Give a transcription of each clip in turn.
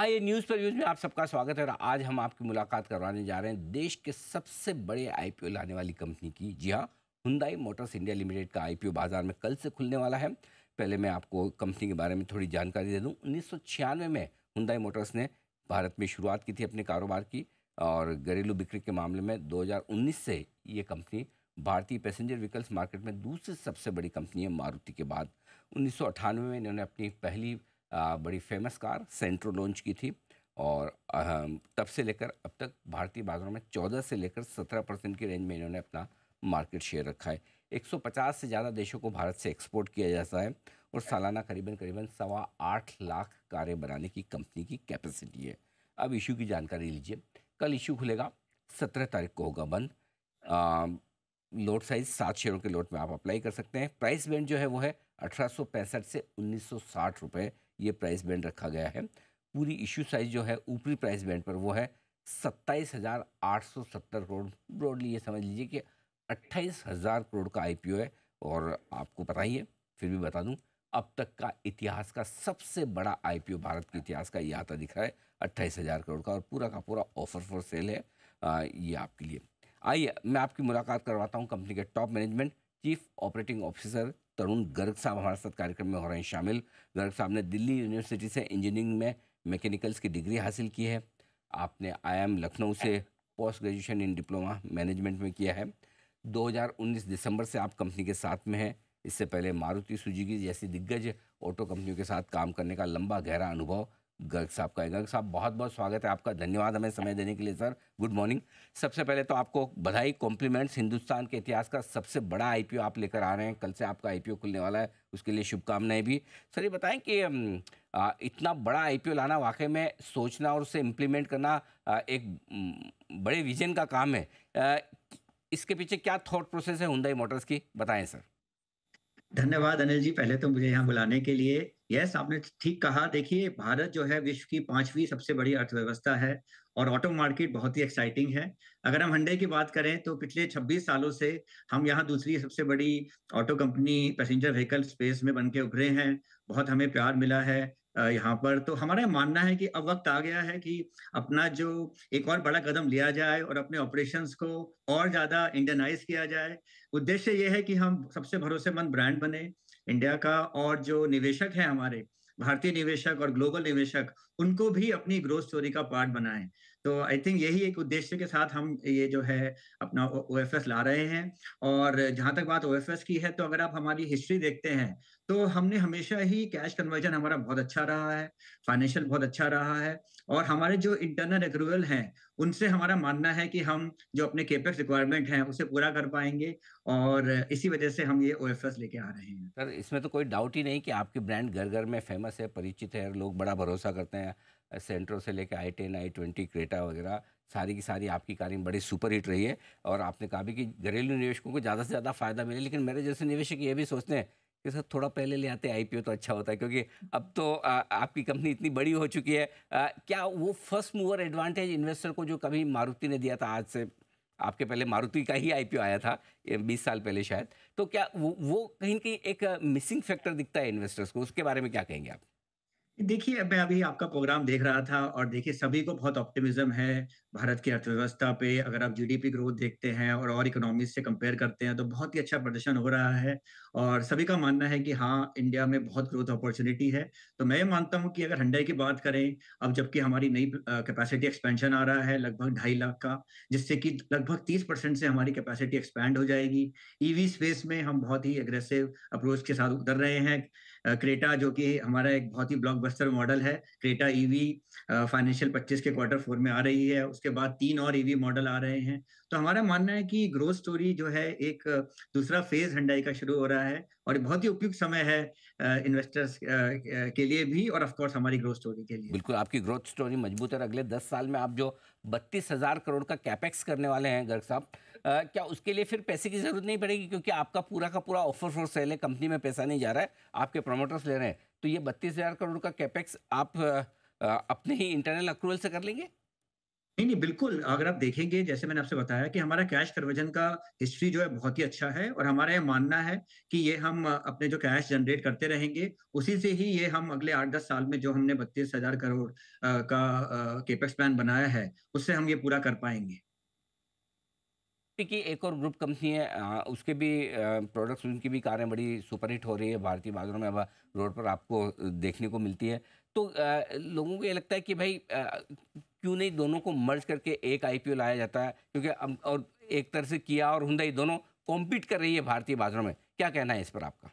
आइए न्यूज़ पर व्यूज़ में आप सबका स्वागत है और आज हम आपकी मुलाकात करवाने जा रहे हैं देश के सबसे बड़े आईपीओ लाने वाली कंपनी की जी हाँ हुंदाई मोटर्स इंडिया लिमिटेड का आईपीओ बाजार में कल से खुलने वाला है पहले मैं आपको कंपनी के बारे में थोड़ी जानकारी दे दूँ उन्नीस में हुंदाई मोटर्स ने भारत में शुरुआत की थी अपने कारोबार की और घरेलू बिक्री के मामले में 2019 से ये कंपनी भारतीय पैसेंजर व्हीकल्स मार्केट में दूसरी सबसे बड़ी कंपनी है मारुति के बाद उन्नीस में इन्होंने अपनी पहली बड़ी फेमस कार सेंट्रो लॉन्च की थी और तब से लेकर अब तक भारतीय बाज़ारों में 14 से लेकर 17 परसेंट की रेंज में इन्होंने अपना मार्केट शेयर रखा है 150 से ज़्यादा देशों को भारत से एक्सपोर्ट किया जाता है और सालाना करीबन करीबन सवा आठ लाख कारें बनाने की कंपनी की कैपेसिटी है अब इशू की जानकारी लीजिए कल इशू खुलेगा सत्रह तारीख को होगा बंद लोट साइज सात शेयरों के लोट में आप अप्लाई कर सकते हैं प्राइस बैंड जो है वो है अठारह से उन्नीस सौ रुपये ये प्राइस बैंड रखा गया है पूरी इश्यू साइज़ जो है ऊपरी प्राइस बैंड पर वो है सत्ताईस हज़ार आठ सौ सत्तर करोड़ ब्रॉडली ये समझ लीजिए कि अट्ठाईस हज़ार करोड़ का आईपीओ है और आपको पता ही है फिर भी बता दूं अब तक का इतिहास का सबसे बड़ा आईपीओ भारत के इतिहास का यह आता दिख रहा है अट्ठाईस हज़ार करोड़ का और पूरा का पूरा ऑफर फॉर सेल है आ, ये आपके लिए आइए मैं आपकी मुलाकात करवाता हूँ कंपनी के top management chief operating officer Tarun Garg साहब हमारे साथ कार्यक्रम में हो रहे हैं शामिल गर्ग साहब ने दिल्ली यूनिवर्सिटी से इंजीनियरिंग में मैकेनिकल्स की डिग्री हासिल की है आपने आई लखनऊ से post graduation in diploma management में किया है 2019 दिसंबर से आप कंपनी के साथ में हैं इससे पहले मारुति सुजुकी जैसी दिग्गज ऑटो कंपनियों के साथ काम करने का लंबा गहरा अनुभव गर्ग साहब का गर्ग साहब बहुत बहुत स्वागत है आपका धन्यवाद हमें समय देने के लिए सर गुड मॉर्निंग सबसे पहले तो आपको बधाई कॉम्प्लीमेंट्स हिंदुस्तान के इतिहास का सबसे बड़ा आई आप लेकर आ रहे हैं कल से आपका आई खुलने वाला है उसके लिए शुभकामनाएं भी सर ये बताएं कि इतना बड़ा आई लाना वाकई में सोचना और उसे इम्प्लीमेंट करना एक बड़े विजन का काम है इसके पीछे क्या थाट प्रोसेस है हुंदई मोटर्स की बताएँ सर धन्यवाद अनिल जी पहले तो मुझे यहाँ बुलाने के लिए यस आपने ठीक कहा देखिए भारत जो है विश्व की पांचवी सबसे बड़ी अर्थव्यवस्था है और ऑटो मार्केट बहुत ही एक्साइटिंग है अगर हम हंडे की बात करें तो पिछले 26 सालों से हम यहाँ दूसरी सबसे बड़ी auto company passenger vehicle space में बन के उभरे हैं बहुत हमें प्यार मिला है यहाँ पर तो हमारा मानना है कि अब वक्त आ गया है कि अपना जो एक और बड़ा कदम लिया जाए और अपने ऑपरेशंस को और ज्यादा इंडियनाइज किया जाए उद्देश्य ये है कि हम सबसे भरोसेमंद ब्रांड बने इंडिया का और जो निवेशक है हमारे भारतीय निवेशक और ग्लोबल निवेशक उनको भी अपनी ग्रोथ स्टोरी का पार्ट बनाएं तो आई थिंक यही एक उद्देश्य के साथ हम ये जो है अपना ओ ला रहे हैं और जहां तक बात ओ की है तो अगर आप हमारी हिस्ट्री देखते हैं तो हमने हमेशा ही कैश कन्वर्जन हमारा बहुत अच्छा रहा है फाइनेंशियल बहुत अच्छा रहा है और हमारे जो इंटरनल एक्रूवल हैं उनसे हमारा मानना है कि हम जो अपने केपेक्स रिक्वायरमेंट हैं उसे पूरा कर पाएंगे और इसी वजह से हम ये ओ एफ लेके आ रहे हैं सर इसमें तो कोई डाउट ही नहीं कि आपकी ब्रांड घर घर में फेमस है परिचित है लोग बड़ा भरोसा करते हैं सेंट्रो से लेकर I ten I twenty Creta वगैरह सारी की सारी आपकी कारें बड़ी सुपर हिट रही है और आपने कहा भी कि घरेलू निवेशकों को ज़्यादा से ज़्यादा फ़ायदा मिले लेकिन मेरे जैसे निवेशक ये भी सोचते हैं कि सर थोड़ा पहले ले आते आई तो अच्छा होता है क्योंकि अब तो आ, आपकी कंपनी इतनी बड़ी हो चुकी है आ, क्या वो फर्स्ट मूवर एडवांटेज इन्वेस्टर को जो कभी मारुति ने दिया था आज से आपके पहले मारुति का ही आईपीओ आया था 20 साल पहले शायद तो क्या वो वो कहीं कहीं एक मिसिंग फैक्टर दिखता है इन्वेस्टर्स को उसके बारे में क्या कहेंगे आप देखिए, मैं अभी आपका प्रोग्राम देख रहा था और देखिए सभी को बहुत ऑप्टिमिज़्म है भारत की अर्थव्यवस्था पे अगर आप जीडीपी ग्रोथ देखते हैं और और इकोनॉमी से कंपेयर करते हैं तो बहुत ही अच्छा प्रदर्शन हो रहा है और सभी का मानना है कि हाँ इंडिया में बहुत ग्रोथ अपॉर्चुनिटी है तो मैं मानता हूँ कि अगर हंडई की बात करें अब जबकि हमारी नई कैपेसिटी एक्सपेंशन आ रहा है लगभग ढाई लाख का जिससे कि लगभग तीस परसेंट से हमारी कैपेसिटी एक्सपैंड हो जाएगी ईवी e स्पेस में हम बहुत ही अग्रेसिव अप्रोच के साथ उतर रहे हैं क्रेटा जो कि हमारा एक बहुत ही ब्लॉकबस्टर मॉडल है क्रेटा ईवी फाइनेंशियल पच्चीस के क्वार्टर फोर में आ रही है उसके बाद तीन और ईवी e मॉडल आ रहे हैं तो हमारा मानना है कि ग्रोथ स्टोरी जो है एक दूसरा फेज हंडाई का शुरू हो रहा है और बहुत ही उपयुक्त समय है इन्वेस्टर्स के लिए भी और ऑफकोर्स हमारी ग्रोथ स्टोरी के लिए बिल्कुल आपकी ग्रोथ स्टोरी मजबूत है अगले दस साल में आप जो बत्तीस हजार करोड़ का कैपेक्स करने वाले हैं गर्ग साहब क्या उसके लिए फिर पैसे की जरूरत नहीं पड़ेगी क्योंकि आपका पूरा का पूरा ऑफर फॉर सेल है कंपनी में पैसा नहीं जा रहा है आपके प्रमोटर्स ले रहे हैं तो ये बत्तीस हजार करोड़ का कैपेक्स आप आ, अपने ही इंटरनल अक्रूवल से कर लेंगे नहीं नहीं बिल्कुल अगर आप देखेंगे जैसे मैंने आपसे बताया कि हमारा कैश कन्वर्जन का हिस्ट्री जो है बहुत ही अच्छा है और हमारा यह मानना है कि ये हम अपने जो कैश जनरेट करते रहेंगे उसी से ही ये हम अगले आठ दस साल में जो हमने बत्तीस हजार करोड़ का केपेक्स प्लान बनाया है उससे हम ये पूरा कर पाएंगे की एक और ग्रुप कंपनी है उसके भी प्रोडक्ट्स उनकी भी कारें बड़ी सुपरहिट हो रही है भारतीय बाजारों में अब रोड पर आपको देखने को मिलती है तो लोगों को ये लगता है कि भाई क्यों नहीं दोनों को मर्ज करके एक आई लाया जाता है क्योंकि अब और एक तरह से किया और हुंदई दोनों कॉम्पीट कर रही है भारतीय बाजारों में क्या कहना है इस पर आपका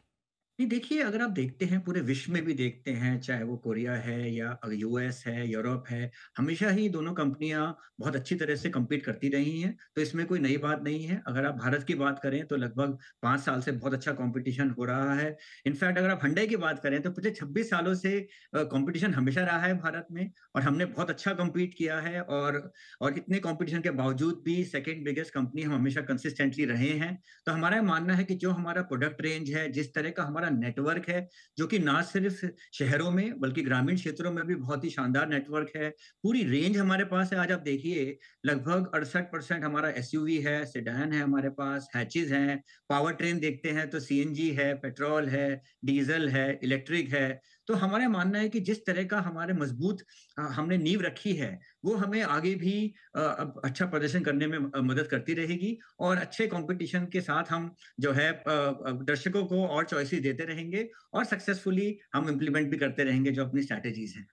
नहीं देखिए अगर आप देखते हैं पूरे विश्व में भी देखते हैं चाहे वो कोरिया है या यूएस है यूरोप है हमेशा ही दोनों कंपनियां बहुत अच्छी तरह से कम्पीट करती रही हैं तो इसमें कोई नई बात नहीं है अगर आप भारत की बात करें तो लगभग पांच साल से बहुत अच्छा कंपटीशन हो रहा है इनफैक्ट अगर आप हंडे की बात करें तो पिछले छब्बीस सालों से कॉम्पिटिशन हमेशा रहा है भारत में और हमने बहुत अच्छा कम्पीट किया है और और इतने कॉम्पिटिशन के बावजूद भी सेकेंड बिगेस्ट कंपनी हम हमेशा कंसिस्टेंटली रहे हैं तो हमारा मानना है कि जो हमारा प्रोडक्ट रेंज है जिस तरह का हमारा का नेटवर्क है जो कि ना सिर्फ शहरों में बल्कि ग्रामीण क्षेत्रों में भी बहुत ही शानदार नेटवर्क है पूरी रेंज हमारे पास है आज आप देखिए लगभग अड़सठ परसेंट हमारा एस है सिडान है हमारे पास हैचेज हैं पावर ट्रेन देखते हैं तो सी है पेट्रोल है डीजल है इलेक्ट्रिक है तो हमारे मानना है कि जिस तरह का हमारे मजबूत हमने नींव रखी है वो हमें आगे भी अच्छा प्रदर्शन करने में मदद करती रहेगी और अच्छे कंपटीशन के साथ हम जो है दर्शकों को और चॉइसेस देते रहेंगे और सक्सेसफुली हम इम्प्लीमेंट भी करते रहेंगे जो अपनी स्ट्रैटेजीज हैं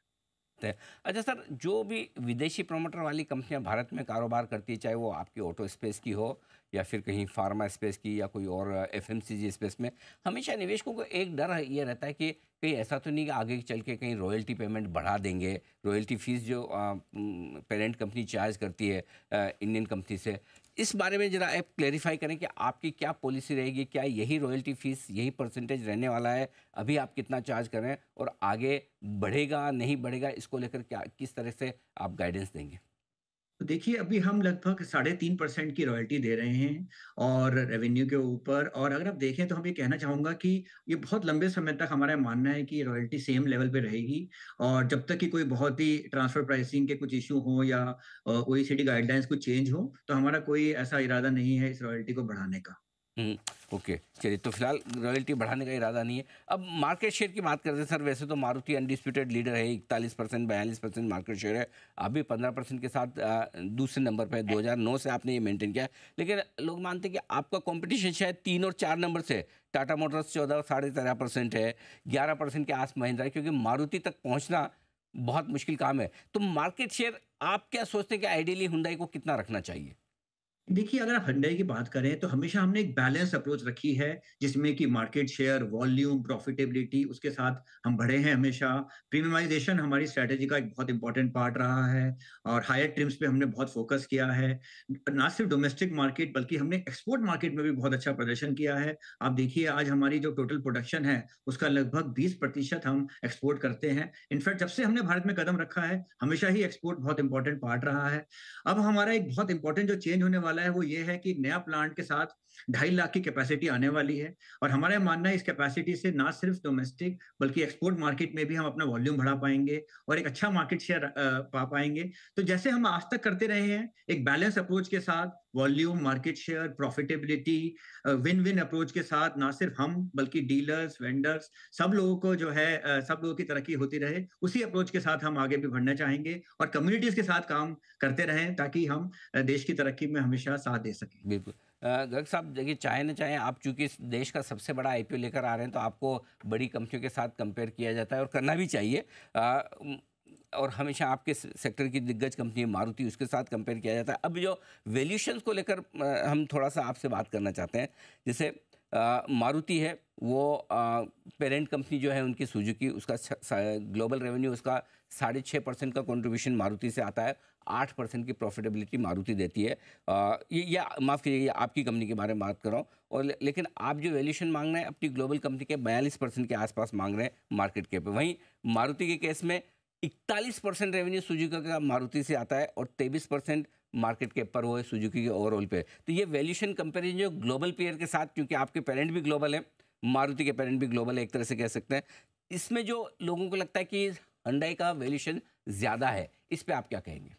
अच्छा सर जो भी विदेशी प्रोमोटर वाली कंपनियां भारत में कारोबार करती है चाहे वो आपकी ऑटो स्पेस की हो या फिर कहीं फार्मा स्पेस की या कोई और एफ स्पेस में हमेशा निवेशकों को एक डर ये रहता है कि कहीं ऐसा तो नहीं कि आगे चल के कहीं रॉयल्टी पेमेंट बढ़ा देंगे रॉयल्टी फीस जो पेरेंट कंपनी चार्ज करती है इंडियन कंपनी से इस बारे में ज़रा आप क्लैरिफाई करें कि आपकी क्या पॉलिसी रहेगी क्या यही रॉयल्टी फीस यही परसेंटेज रहने वाला है अभी आप कितना चार्ज करें और आगे बढ़ेगा नहीं बढ़ेगा इसको लेकर क्या किस तरह से आप गाइडेंस देंगे तो देखिए अभी हम लगभग साढ़े तीन परसेंट की रॉयल्टी दे रहे हैं और रेवेन्यू के ऊपर और अगर आप देखें तो हम ये कहना चाहूँगा कि ये बहुत लंबे समय तक हमारा मानना है कि रॉयल्टी सेम लेवल पे रहेगी और जब तक कि कोई बहुत ही ट्रांसफर प्राइसिंग के कुछ इशू हो या ओ गाइडलाइंस कुछ चेंज हो तो हमारा कोई ऐसा इरादा नहीं है इस रॉयल्टी को बढ़ाने का हम्म, ओके चलिए तो फिलहाल रॉयल्टी बढ़ाने का इरादा नहीं है अब मार्केट शेयर की बात करते हैं सर वैसे तो मारुति अनडिस्प्यूटेड लीडर है इकतालीस परसेंट बयालीस परसेंट मार्केट शेयर है आप भी पंद्रह परसेंट के साथ दूसरे नंबर पर है दो हज़ार नौ से आपने ये मेंटेन किया लेकिन लोग मानते हैं कि आपका कॉम्पिटिशन शायद तीन और चार नंबर से टाटा मोटर्स चौदह साढ़े तेरह परसेंट है ग्यारह परसेंट के आस महिंद्रा है क्योंकि मारुति तक पहुँचना बहुत मुश्किल काम है तो मार्केट शेयर आप क्या सोचते हैं कि आइडियली हुडाई को कितना रखना चाहिए देखिए अगर आप हंडाई की बात करें तो हमेशा हमने एक बैलेंस अप्रोच रखी है जिसमें कि मार्केट शेयर वॉल्यूम प्रॉफिटेबिलिटी उसके साथ हम बढ़े हैं हमेशा प्रीमियमाइजेशन हमारी स्ट्रेटेजी का एक बहुत इंपॉर्टेंट पार्ट रहा है और हायर ट्रिम्स पे हमने बहुत फोकस किया है ना सिर्फ डोमेस्टिक मार्केट बल्कि हमने एक्सपोर्ट मार्केट में भी बहुत अच्छा प्रदर्शन किया है आप देखिए आज हमारी जो टोटल प्रोडक्शन है उसका लगभग बीस प्रतिशत हम एक्सपोर्ट करते हैं इनफैक्ट जब से हमने भारत में कदम रखा है हमेशा ही एक्सपोर्ट बहुत इंपॉर्टेंट पार्ट रहा है अब हमारा एक बहुत इंपॉर्टेंट जो चेंज होने वाला वाला है वो ये है कि नया प्लांट के साथ ढाई लाख की कैपेसिटी आने वाली है और हमारा मानना है इस कैपेसिटी से ना सिर्फ डोमेस्टिक बल्कि एक्सपोर्ट मार्केट में भी हम अपना वॉल्यूम बढ़ा पाएंगे और एक अच्छा मार्केट शेयर पा पाएंगे तो जैसे हम आज तक करते रहे हैं एक बैलेंस अप्रोच के साथ volume market share profitability win win approach के साथ ना सिर्फ हम बल्कि डीलर्स वेंडर्स सब लोगों को जो है सब लोगों की तरक्की होती रहे उसी अप्रोच के साथ हम आगे भी बढ़ना चाहेंगे और कम्युनिटीज के साथ काम करते रहें ताकि हम देश की तरक्की में हमेशा साथ दे सकें बिल्कुल गर्ग साहब देखिए चाहे ना चाहे आप चूंकि इस देश का सबसे बड़ा आईपीओ लेकर आ रहे हैं तो आपको बड़ी कंपनियों के साथ कंपेयर किया जाता है और करना भी चाहिए आ, और हमेशा आपके सेक्टर की दिग्गज कंपनी मारुति उसके साथ कंपेयर किया जाता है अब जो वैल्यूशन को लेकर हम थोड़ा सा आपसे बात करना चाहते हैं जैसे मारुति है वो पेरेंट कंपनी जो है उनकी सुजुकी उसका ग्लोबल रेवेन्यू उसका साढ़े छः परसेंट का कंट्रीब्यूशन मारुति से आता है आठ परसेंट की प्रॉफिटेबिलिटी मारुति देती है आ, ये या माफ़ कीजिए आपकी कंपनी के बारे में बात कर रहा हूँ और ले, लेकिन आप जो वैल्यूशन मांग रहे हैं अपनी ग्लोबल कंपनी के बयालीस परसेंट के आसपास मांग रहे हैं मार्केट कैप वहीं मारुति के केस में इकतालीस परसेंट रेवेन्यू सुजुका का मारुति से आता है और तेईस परसेंट मार्केट के ऊपर हुए सुजुकी के ओवरऑल पे तो ये वैल्यूशन कंपेरिजन जो ग्लोबल पेयर के साथ क्योंकि आपके पेरेंट भी ग्लोबल हैं मारुति के पेरेंट भी ग्लोबल है एक तरह से कह सकते हैं इसमें जो लोगों को लगता है कि हंडाई का वैल्यूशन ज़्यादा है इस पर आप क्या कहेंगे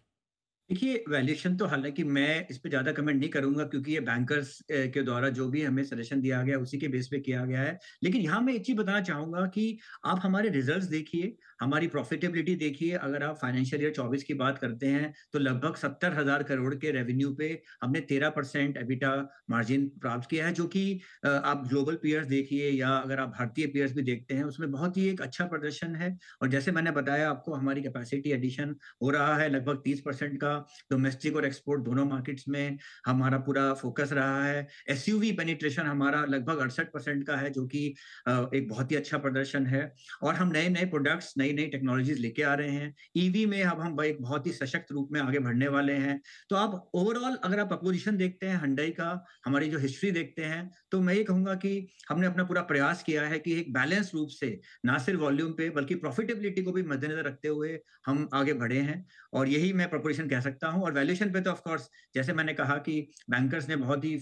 देखिए वैल्यूशन तो हालांकि मैं इस पर ज़्यादा कमेंट नहीं करूंगा क्योंकि ये बैंकर्स के द्वारा जो भी हमें सजेशन दिया गया उसी के बेस पे किया गया है लेकिन यहाँ मैं एक चीज बताना चाहूंगा कि आप हमारे रिजल्ट्स देखिए हमारी प्रॉफिटेबिलिटी देखिए अगर आप फाइनेंशियल ईयर 24 की बात करते हैं तो लगभग सत्तर हजार करोड़ के रेवेन्यू पे हमने 13 परसेंट एबिटा मार्जिन प्राप्त किया है जो कि आप ग्लोबल पीयर्स देखिए या अगर आप भारतीय पीयर्स भी देखते हैं उसमें बहुत ही एक अच्छा प्रदर्शन है और जैसे मैंने बताया आपको हमारी कैपेसिटी एडिशन हो रहा है लगभग तीस का डोमेस्टिक और एक्सपोर्ट दोनों मार्केट्स में हमारा पूरा फोकस रहा है एस पेनिट्रेशन हमारा लगभग अड़सठ का है जो कि एक बहुत ही अच्छा प्रदर्शन है और हम नए नए प्रोडक्ट्स नए नई नई टेक्नोलॉजीज लेके आ रहे हैं ईवी e में अब हम एक बहुत ही सशक्त रूप में आगे बढ़ने वाले हैं तो आप ओवरऑल अगर आप अपोजिशन देखते हैं हंडई का हमारी जो हिस्ट्री देखते हैं तो मैं ये कहूंगा कि हमने अपना पूरा प्रयास किया है कि एक बैलेंस रूप से ना सिर्फ वॉल्यूम पे बल्कि प्रॉफिटेबिलिटी को भी मद्देनजर रखते हुए हम आगे बढ़े हैं और यही मैं प्रपोजिशन कह सकता हूँ और वैल्यूशन पे तो ऑफकोर्स जैसे मैंने कहा कि बैंकर्स ने बहुत ही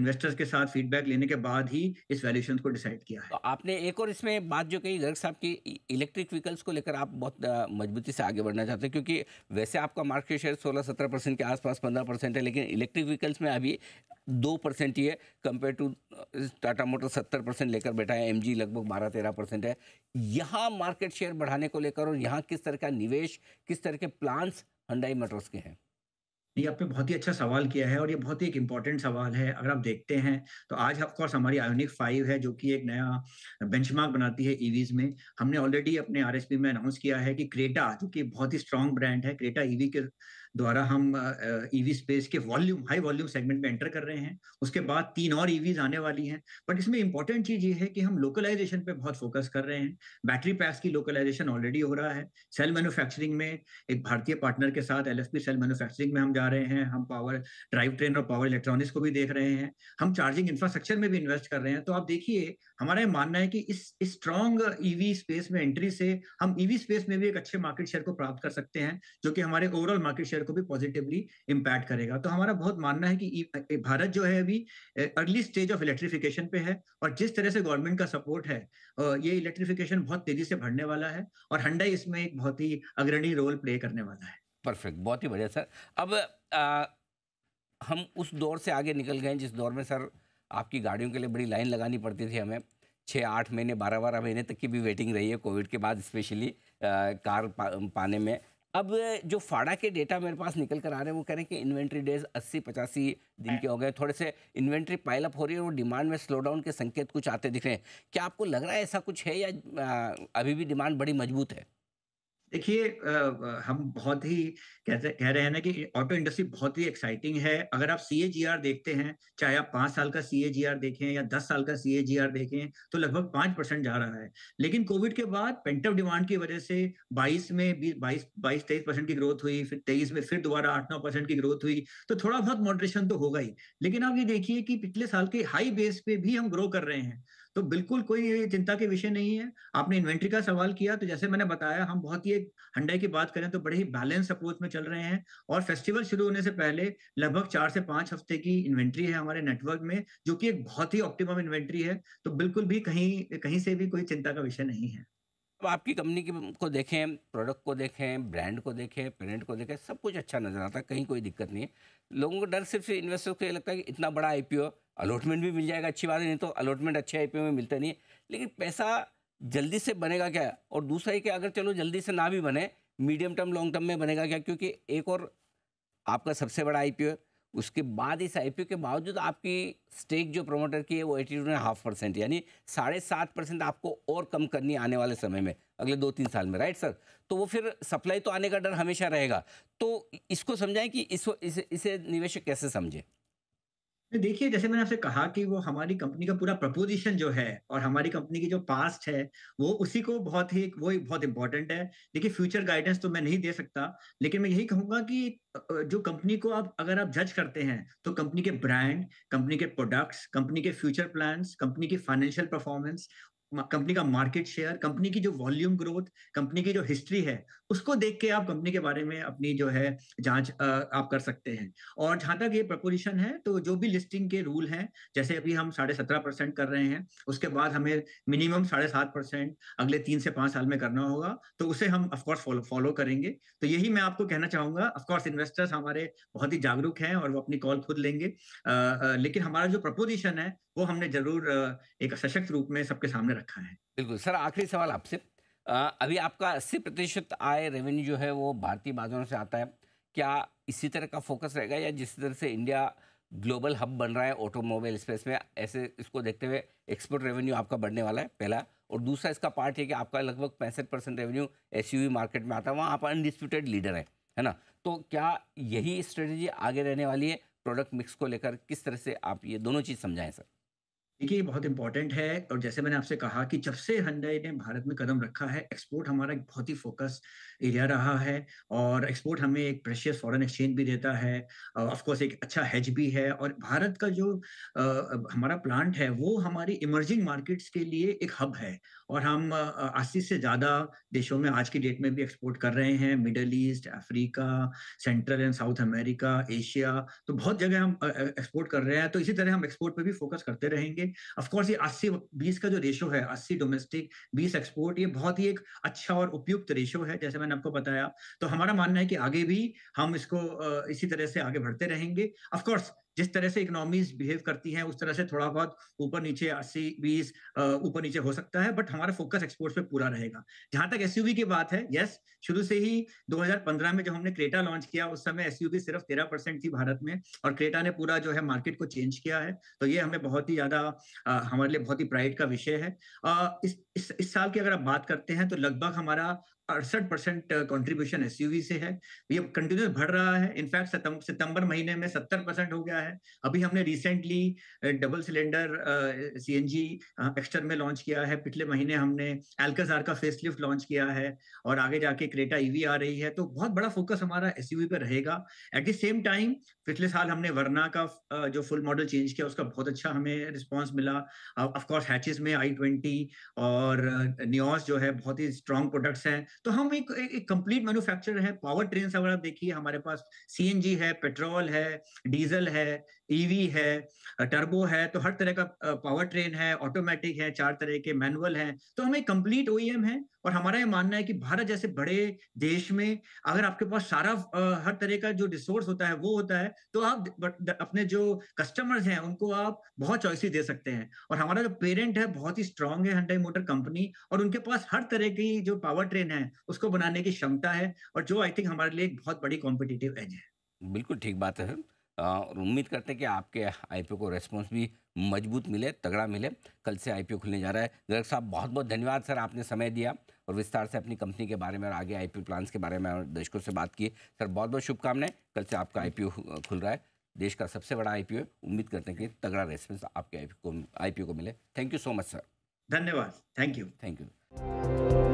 इन्वेस्टर्स के साथ फीडबैक लेने के बाद ही इस वैल्यूशन को डिसाइड किया है तो आपने एक और इसमें बात जो कही गर्ग साहब की इलेक्ट्रिक e-, वर्टिकल्स को लेकर आप बहुत मजबूती से आगे बढ़ना चाहते हैं क्योंकि वैसे आपका मार्केट शेयर 16-17 परसेंट के आसपास 15 परसेंट है लेकिन इलेक्ट्रिक व्हीकल्स में अभी दो परसेंट ही है कंपेयर टू टाटा मोटर सत्तर परसेंट लेकर बैठा है एमजी लगभग बारह तेरह परसेंट है यहाँ मार्केट शेयर बढ़ाने को लेकर और यहाँ किस तरह का निवेश किस तरह के प्लान्स हंडाई मोटर्स के हैं ये आपने बहुत ही अच्छा सवाल किया है और ये बहुत ही एक इम्पॉर्टेंट सवाल है अगर आप देखते हैं तो आज ऑफकोर्स हमारी आयोनिक फाइव है जो कि एक नया बेंचमार्क बनाती है ईवीज e में हमने ऑलरेडी अपने आर में अनाउंस किया है कि क्रेटा जो कि बहुत ही स्ट्रॉन्ग ब्रांड है क्रेटा ईवी e के द्वारा हम ईवी स्पेस e के वॉल्यूम हाई वॉल्यूम सेगमेंट में एंटर कर रहे हैं उसके बाद तीन और ईवीज e आने वाली हैं बट इसमें इंपॉर्टेंट चीज ये है कि हम लोकलाइजेशन पे बहुत फोकस कर रहे हैं बैटरी पैक्स की लोकलाइजेशन ऑलरेडी हो रहा है सेल मैन्युफैक्चरिंग में एक भारतीय पार्टनर के साथ एल सेल मैन्युफैक्चरिंग में हम जा रहे हैं हम पावर ड्राइव ट्रेन और पावर इलेक्ट्रॉनिक्स को भी देख रहे हैं हम चार्जिंग इंफ्रास्ट्रक्चर में भी इन्वेस्ट कर रहे हैं तो आप देखिए हमारा ये मानना है कि इस स्ट्रॉन्ग ईवी स्पेस में एंट्री से हम ईवी e स्पेस में भी एक अच्छे मार्केट शेयर को प्राप्त कर सकते हैं जो कि हमारे ओवरऑल मार्केट शेयर को भी पॉजिटिवली इम्पैक्ट करेगा तो हमारा बहुत मानना है कि भारत जो है अभी अर्ली स्टेज ऑफ इलेक्ट्रिफिकेशन पे है और जिस तरह से गवर्नमेंट का सपोर्ट है ये इलेक्ट्रिफिकेशन बहुत तेजी से बढ़ने वाला है और हंडा इसमें एक बहुत ही अग्रणी रोल प्ले करने वाला है परफेक्ट बहुत ही बढ़िया सर अब आ, हम उस दौर से आगे निकल गए जिस दौर में सर आपकी गाड़ियों के लिए बड़ी लाइन लगानी पड़ती थी हमें छः आठ महीने बारह बारह महीने तक की भी वेटिंग रही है कोविड के बाद स्पेशली कार पा, पाने में अब जो फाड़ा के डेटा मेरे पास निकल कर आ रहे हैं वो कह रहे हैं कि इन्वेंट्री डेज 80 पचासी दिन हाँ। के हो गए थोड़े से इन्वेंट्री पाइलअप हो रही है और डिमांड में स्लो डाउन के संकेत कुछ आते दिख रहे हैं क्या आपको लग रहा है ऐसा कुछ है या अभी भी डिमांड बड़ी मजबूत है देखिए हम बहुत ही कहते कह रहे हैं ना कि ऑटो इंडस्ट्री बहुत ही एक्साइटिंग है अगर आप सी ए जी आर देखते हैं चाहे आप पांच साल का सी ए जी आर देखें या दस साल का सी ए जी आर देखें तो लगभग पांच परसेंट जा रहा है लेकिन कोविड के बाद पेंटअप डिमांड की वजह से बाईस में बाईस बाईस तेईस परसेंट की ग्रोथ हुई फिर तेईस में फिर दोबारा आठ नौ परसेंट की ग्रोथ हुई तो थोड़ा बहुत मॉडरेशन तो होगा ही लेकिन आप ये देखिए कि पिछले साल के हाई बेस पे भी हम ग्रो कर रहे हैं तो बिल्कुल कोई चिंता के विषय नहीं है आपने इन्वेंट्री का सवाल किया तो जैसे मैंने बताया हम बहुत ही एक हंडाई की बात करें तो बड़े ही बैलेंस अप्रोच में चल रहे हैं और फेस्टिवल शुरू होने से पहले लगभग चार से पांच हफ्ते की इन्वेंट्री है हमारे नेटवर्क में जो कि एक बहुत ही ऑप्टिमम इन्वेंट्री है तो बिल्कुल भी कहीं कहीं से भी कोई चिंता का विषय नहीं है अब आपकी कंपनी को देखें प्रोडक्ट को देखें ब्रांड को देखें पेरेंट को देखें सब कुछ अच्छा नज़र आता है कहीं कोई दिक्कत नहीं है लोगों को डर सिर्फ इन्वेस्टर को लगता है कि इतना बड़ा आईपीओ अलॉटमेंट भी मिल जाएगा अच्छी बात है नहीं तो अलॉटमेंट अच्छे आई में मिलता नहीं है लेकिन पैसा जल्दी से बनेगा क्या और दूसरा ये कि अगर चलो जल्दी से ना भी बने मीडियम टर्म लॉन्ग टर्म में बनेगा क्या क्योंकि एक और आपका सबसे बड़ा आई है उसके बाद इस आई के बावजूद आपकी स्टेक जो प्रमोटर की है वो eighty two and half percent यानी साढ़े सात परसेंट आपको और कम करनी आने वाले समय में अगले दो तीन साल में राइट सर तो वो फिर सप्लाई तो आने का डर हमेशा रहेगा तो इसको समझाएं कि इसको इसे, इसे निवेशक कैसे समझें तो देखिए जैसे मैंने आपसे कहा कि वो हमारी कंपनी का पूरा प्रपोजिशन जो है और हमारी कंपनी की जो पास्ट है वो उसी को बहुत ही वो बहुत इंपॉर्टेंट है देखिए फ्यूचर गाइडेंस तो मैं नहीं दे सकता लेकिन मैं यही कहूंगा कि जो कंपनी को आप अगर आप जज करते हैं तो कंपनी के ब्रांड कंपनी के प्रोडक्ट्स कंपनी के फ्यूचर प्लान्स कंपनी की फाइनेंशियल परफॉर्मेंस कंपनी का मार्केट शेयर कंपनी की जो वॉल्यूम ग्रोथ कंपनी की जो हिस्ट्री है उसको देख के आप कंपनी के बारे में अपनी जो है जांच आप कर सकते हैं और जहां तक ये प्रपोजिशन है तो जो भी लिस्टिंग के रूल हैं जैसे अभी हम साढ़े सत्रह परसेंट कर रहे हैं उसके बाद हमें मिनिमम साढ़े सात परसेंट अगले तीन से पांच साल में करना होगा तो उसे हम अफकोर्स फॉलो फॉलो करेंगे तो यही मैं आपको कहना चाहूंगा अफकोर्स इन्वेस्टर्स हमारे बहुत ही जागरूक हैं और वो अपनी कॉल खुद लेंगे आ, आ, लेकिन हमारा जो प्रपोजिशन है वो हमने जरूर एक सशक्त रूप में सबके सामने रखा है बिल्कुल सर आखिरी सवाल आपसे अभी आपका अस्सी प्रतिशत आय रेवेन्यू जो है वो भारतीय बाजारों से आता है क्या इसी तरह का फोकस रहेगा या जिस तरह से इंडिया ग्लोबल हब बन रहा है ऑटोमोबाइल स्पेस में ऐसे इसको देखते हुए एक्सपोर्ट रेवेन्यू आपका बढ़ने वाला है पहला और दूसरा इसका पार्ट है कि आपका लगभग पैंसठ परसेंट रेवेन्यू एस मार्केट में आता है वहाँ आप अनडिस्प्यूटेड लीडर है है ना तो क्या यही स्ट्रेटेजी आगे रहने वाली है प्रोडक्ट मिक्स को लेकर किस तरह से आप ये दोनों चीज़ समझाएं सर देखिए ये बहुत इंपॉर्टेंट है और जैसे मैंने आपसे कहा कि जब से हंडई ने भारत में कदम रखा है एक्सपोर्ट हमारा एक बहुत ही फोकस एरिया रहा है और एक्सपोर्ट हमें एक प्रेशियस फॉरेन एक्सचेंज भी देता है ऑफ कोर्स एक अच्छा हेज भी है और भारत का जो आ, हमारा प्लांट है वो हमारी इमर्जिंग मार्केट्स के लिए एक हब है और हम अस्सी से ज़्यादा देशों में आज की डेट में भी एक्सपोर्ट कर रहे हैं Middle East Africa central and South America Asia तो बहुत जगह हम एक्सपोर्ट कर रहे हैं तो इसी तरह हम एक्सपोर्ट पर भी फोकस करते रहेंगे ऑफकोर्स ये अस्सी बीस का जो रेशो है अस्सी डोमेस्टिक बीस एक्सपोर्ट ये बहुत ही एक अच्छा और उपयुक्त रेशो है जैसे मैंने आपको बताया तो हमारा मानना है कि आगे भी हम इसको इसी तरह से आगे बढ़ते रहेंगे ऑफकोर्स जिस तरह से इकोनॉमीज बिहेव करती हैं उस तरह से थोड़ा बहुत ऊपर नीचे अस्सी बीस ऊपर नीचे हो सकता है बट हमारा फोकस एक्सपोर्ट पे पूरा रहेगा जहां तक एस की बात है यस शुरू से ही 2015 में जब हमने क्रेटा लॉन्च किया उस समय एस सिर्फ तेरह परसेंट थी भारत में और क्रेटा ने पूरा जो है मार्केट को चेंज किया है तो ये हमें बहुत ही ज्यादा हमारे लिए बहुत ही प्राइड का विषय है आ, इस, इस, इस साल की अगर आप बात करते हैं तो लगभग हमारा अड़सठ परसेंट कॉन्ट्रीब्यूशन एस से है ये कंटिन्यूस बढ़ रहा है इनफैक्ट सितंबर महीने में सत्तर परसेंट हो गया है अभी हमने recently double cylinder C N G Exter में लॉन्च किया है पिछले महीने हमने एल्काजार का फेस लिफ्ट लॉन्च किया है और आगे जाके क्रेटा ईवी e आ रही है तो बहुत बड़ा फोकस हमारा एस यू वी पर रहेगा एट द सेम टाइम पिछले साल हमने वर्ना का जो फुल मॉडल चेंज किया उसका बहुत अच्छा हमें रिस्पॉन्स मिला ऑफकोर्स हैचिस में आई ट्वेंटी और न्योस जो है बहुत ही स्ट्रॉन्ग प्रोडक्ट्स हैं तो हम एक एक कंप्लीट मैन्युफैक्चरर है पावर ट्रेन अगर आप देखिए हमारे पास सीएनजी है पेट्रोल है डीजल है ईवी e है टर्बो है तो हर तरह का पावर ट्रेन है ऑटोमेटिक है चार तरह के मैनुअल है तो हम एक कंप्लीट ओ है और हमारा ये मानना है कि भारत जैसे बड़े देश में अगर आपके पास सारा हर तरह का जो रिसोर्स होता है वो होता है तो आप अपने जो कस्टमर्स हैं उनको आप बहुत चॉइसेस दे सकते हैं और हमारा जो पेरेंट है बहुत ही स्ट्रांग है हंडाई मोटर कंपनी और उनके पास हर तरह की जो पावर ट्रेन है उसको बनाने की क्षमता है और जो आई थिंक हमारे लिए एक बहुत बड़ी कॉम्पिटेटिव एज है बिल्कुल ठीक बात है और उम्मीद करते हैं कि आपके आईपीओ को रेस्पॉन्स भी मजबूत मिले तगड़ा मिले कल से आईपीओ खुलने जा रहा है गर्ग साहब बहुत बहुत धन्यवाद सर आपने समय दिया और विस्तार से अपनी कंपनी के बारे में और आगे आई पी के बारे में दर्शकों से बात की सर बहुत बहुत शुभकामनाएं कल से आपका आई खुल रहा है देश का सबसे बड़ा आई उम्मीद करते हैं कि तगड़ा रेस्पॉन्स आपके आई को आई को मिले thank you so much sir धन्यवाद थैंक यू थैंक यू